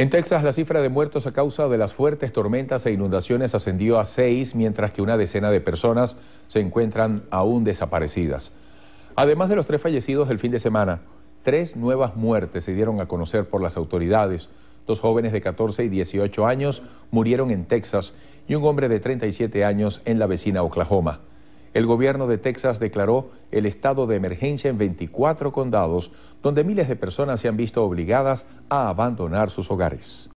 En Texas, la cifra de muertos a causa de las fuertes tormentas e inundaciones ascendió a seis, mientras que una decena de personas se encuentran aún desaparecidas. Además de los tres fallecidos del fin de semana, tres nuevas muertes se dieron a conocer por las autoridades. Dos jóvenes de 14 y 18 años murieron en Texas y un hombre de 37 años en la vecina Oklahoma el gobierno de Texas declaró el estado de emergencia en 24 condados, donde miles de personas se han visto obligadas a abandonar sus hogares.